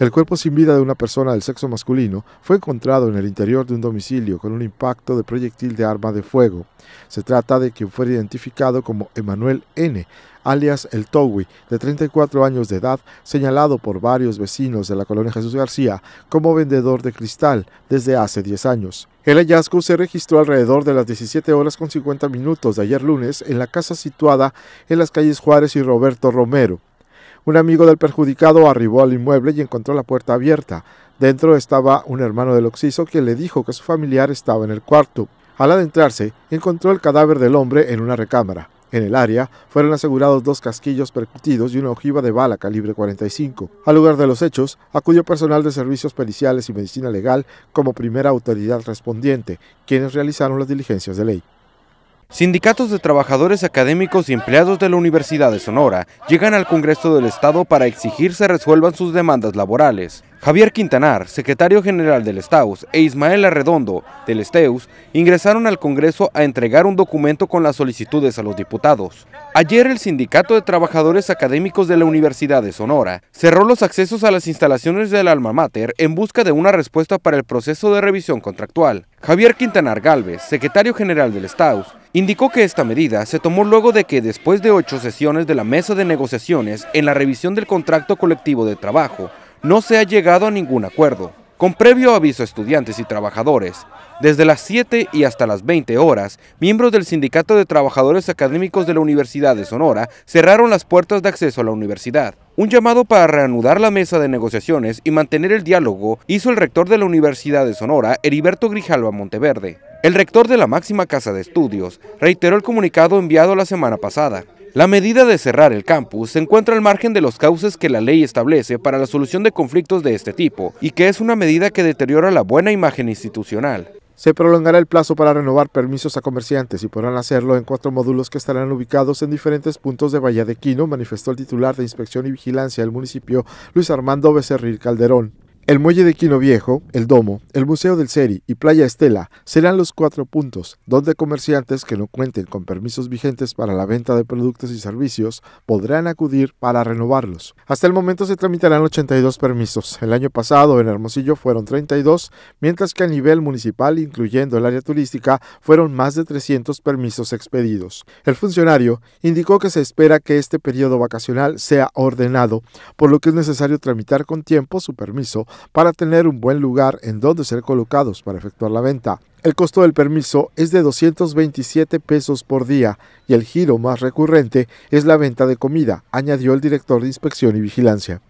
El cuerpo sin vida de una persona del sexo masculino fue encontrado en el interior de un domicilio con un impacto de proyectil de arma de fuego. Se trata de quien fue identificado como Emanuel N., alias El Towi, de 34 años de edad, señalado por varios vecinos de la colonia Jesús García como vendedor de cristal desde hace 10 años. El hallazgo se registró alrededor de las 17 horas con 50 minutos de ayer lunes en la casa situada en las calles Juárez y Roberto Romero. Un amigo del perjudicado arribó al inmueble y encontró la puerta abierta. Dentro estaba un hermano del occiso que le dijo que su familiar estaba en el cuarto. Al adentrarse, encontró el cadáver del hombre en una recámara. En el área fueron asegurados dos casquillos percutidos y una ojiva de bala calibre 45. Al lugar de los hechos acudió personal de servicios periciales y medicina legal como primera autoridad respondiente, quienes realizaron las diligencias de ley. Sindicatos de trabajadores académicos y empleados de la Universidad de Sonora llegan al Congreso del Estado para exigir se resuelvan sus demandas laborales. Javier Quintanar, secretario general del Estaus, e Ismael Arredondo, del Esteus, ingresaron al Congreso a entregar un documento con las solicitudes a los diputados. Ayer el Sindicato de Trabajadores Académicos de la Universidad de Sonora cerró los accesos a las instalaciones del alma mater en busca de una respuesta para el proceso de revisión contractual. Javier Quintanar Galvez, secretario general del Estaus, indicó que esta medida se tomó luego de que después de ocho sesiones de la mesa de negociaciones en la revisión del contrato colectivo de trabajo, no se ha llegado a ningún acuerdo. Con previo aviso a estudiantes y trabajadores, desde las 7 y hasta las 20 horas, miembros del Sindicato de Trabajadores Académicos de la Universidad de Sonora cerraron las puertas de acceso a la universidad. Un llamado para reanudar la mesa de negociaciones y mantener el diálogo hizo el rector de la Universidad de Sonora, Heriberto Grijalva Monteverde. El rector de la máxima casa de estudios reiteró el comunicado enviado la semana pasada, la medida de cerrar el campus se encuentra al margen de los cauces que la ley establece para la solución de conflictos de este tipo y que es una medida que deteriora la buena imagen institucional. Se prolongará el plazo para renovar permisos a comerciantes y podrán hacerlo en cuatro módulos que estarán ubicados en diferentes puntos de Valladequino, manifestó el titular de Inspección y Vigilancia del municipio, Luis Armando Becerril Calderón. El muelle de Quino Viejo, el Domo, el Museo del Seri y Playa Estela serán los cuatro puntos donde comerciantes que no cuenten con permisos vigentes para la venta de productos y servicios podrán acudir para renovarlos. Hasta el momento se tramitarán 82 permisos. El año pasado en Hermosillo fueron 32, mientras que a nivel municipal, incluyendo el área turística, fueron más de 300 permisos expedidos. El funcionario indicó que se espera que este periodo vacacional sea ordenado, por lo que es necesario tramitar con tiempo su permiso para tener un buen lugar en donde ser colocados para efectuar la venta. El costo del permiso es de 227 pesos por día y el giro más recurrente es la venta de comida, añadió el director de inspección y vigilancia.